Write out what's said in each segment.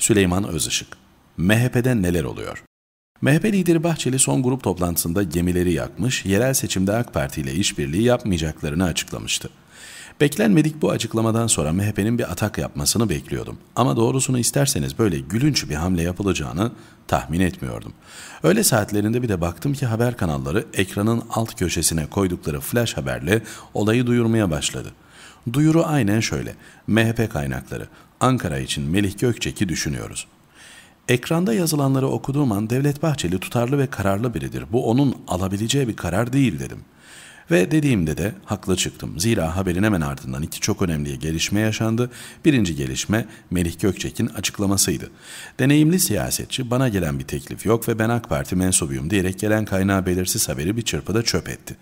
Süleyman Özışık. MHP'de neler oluyor? MHP lideri Bahçeli son grup toplantısında gemileri yakmış, yerel seçimde AK Parti ile işbirliği yapmayacaklarını açıklamıştı. Beklenmedik bu açıklamadan sonra MHP'nin bir atak yapmasını bekliyordum. Ama doğrusunu isterseniz böyle gülünç bir hamle yapılacağını tahmin etmiyordum. Öyle saatlerinde bir de baktım ki haber kanalları ekranın alt köşesine koydukları flash haberle olayı duyurmaya başladı.'' Duyuru aynen şöyle. MHP kaynakları. Ankara için Melih Gökçek'i düşünüyoruz. Ekranda yazılanları okuduğum an Devlet Bahçeli tutarlı ve kararlı biridir. Bu onun alabileceği bir karar değil dedim. Ve dediğimde de haklı çıktım. Zira haberin hemen ardından iki çok önemli gelişme yaşandı. Birinci gelişme Melih Gökçek'in açıklamasıydı. Deneyimli siyasetçi bana gelen bir teklif yok ve ben AK Parti mensubuyum diyerek gelen kaynağı belirsiz haberi bir çırpıda çöp etti.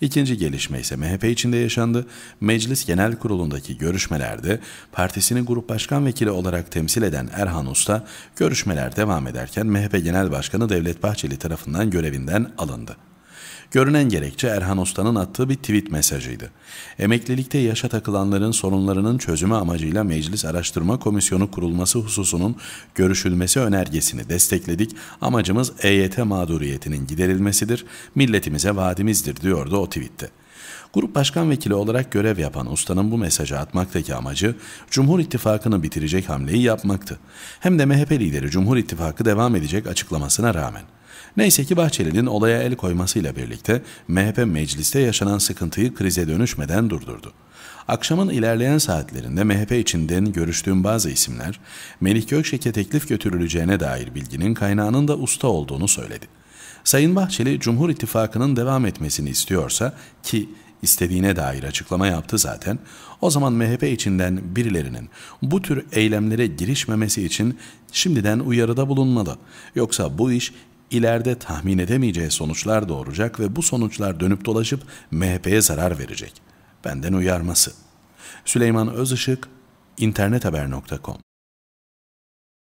İkinci gelişme ise MHP içinde yaşandı. Meclis Genel Kurulu'ndaki görüşmelerde partisini grup başkan vekili olarak temsil eden Erhan Usta görüşmeler devam ederken MHP Genel Başkanı Devlet Bahçeli tarafından görevinden alındı. Görünen gerekçe Erhan Usta'nın attığı bir tweet mesajıydı. Emeklilikte yaşa takılanların sorunlarının çözümü amacıyla Meclis Araştırma Komisyonu kurulması hususunun görüşülmesi önergesini destekledik. Amacımız EYT mağduriyetinin giderilmesidir, milletimize vaadimizdir diyordu o tweette. Grup başkan vekili olarak görev yapan ustanın bu mesajı atmaktaki amacı Cumhur İttifakı'nı bitirecek hamleyi yapmaktı. Hem de MHP lideri Cumhur İttifakı devam edecek açıklamasına rağmen. Neyse ki Bahçeli'nin olaya el koymasıyla birlikte MHP mecliste yaşanan sıkıntıyı krize dönüşmeden durdurdu. Akşamın ilerleyen saatlerinde MHP içinden görüştüğüm bazı isimler Melih Gökşek'e teklif götürüleceğine dair bilginin kaynağının da usta olduğunu söyledi. Sayın Bahçeli Cumhur İttifakı'nın devam etmesini istiyorsa ki istediğine dair açıklama yaptı zaten. O zaman MHP içinden birilerinin bu tür eylemlere girişmemesi için şimdiden uyarıda bulunmalı. Yoksa bu iş ileride tahmin edemeyeceği sonuçlar doğuracak ve bu sonuçlar dönüp dolaşıp MHP'ye zarar verecek. Benden uyarması. Süleyman Özışık, internethaber.com